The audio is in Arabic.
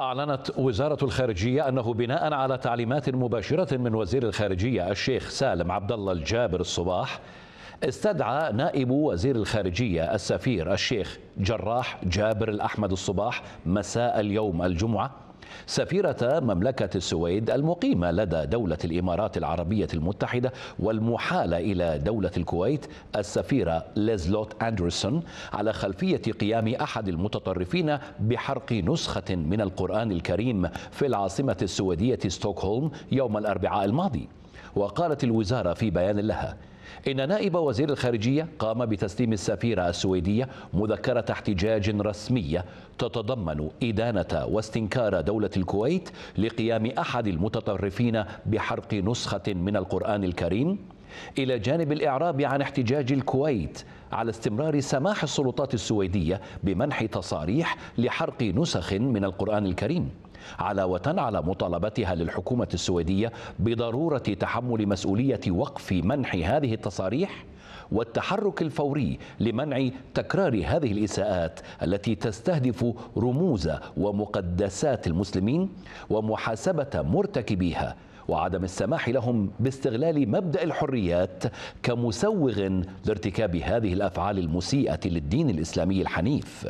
أعلنت وزارة الخارجية أنه بناء على تعليمات مباشرة من وزير الخارجية الشيخ سالم عبد الله الجابر الصباح استدعى نائب وزير الخارجية السفير الشيخ جراح جابر الأحمد الصباح مساء اليوم الجمعة سفيرة مملكة السويد المقيمة لدى دولة الإمارات العربية المتحدة والمحالة إلى دولة الكويت السفيرة ليزلوت أندرسون على خلفية قيام أحد المتطرفين بحرق نسخة من القرآن الكريم في العاصمة السويدية ستوكهولم يوم الأربعاء الماضي وقالت الوزارة في بيان لها إن نائب وزير الخارجية قام بتسليم السفيرة السويدية مذكرة احتجاج رسمية تتضمن إدانة واستنكار دولة الكويت لقيام أحد المتطرفين بحرق نسخة من القرآن الكريم إلى جانب الإعراب عن احتجاج الكويت على استمرار سماح السلطات السويدية بمنح تصاريح لحرق نسخ من القرآن الكريم علاوة على مطالبتها للحكومة السويدية بضرورة تحمل مسؤولية وقف منح هذه التصاريح والتحرك الفوري لمنع تكرار هذه الإساءات التي تستهدف رموز ومقدسات المسلمين ومحاسبة مرتكبيها وعدم السماح لهم باستغلال مبدا الحريات كمسوغ لارتكاب هذه الافعال المسيئه للدين الاسلامي الحنيف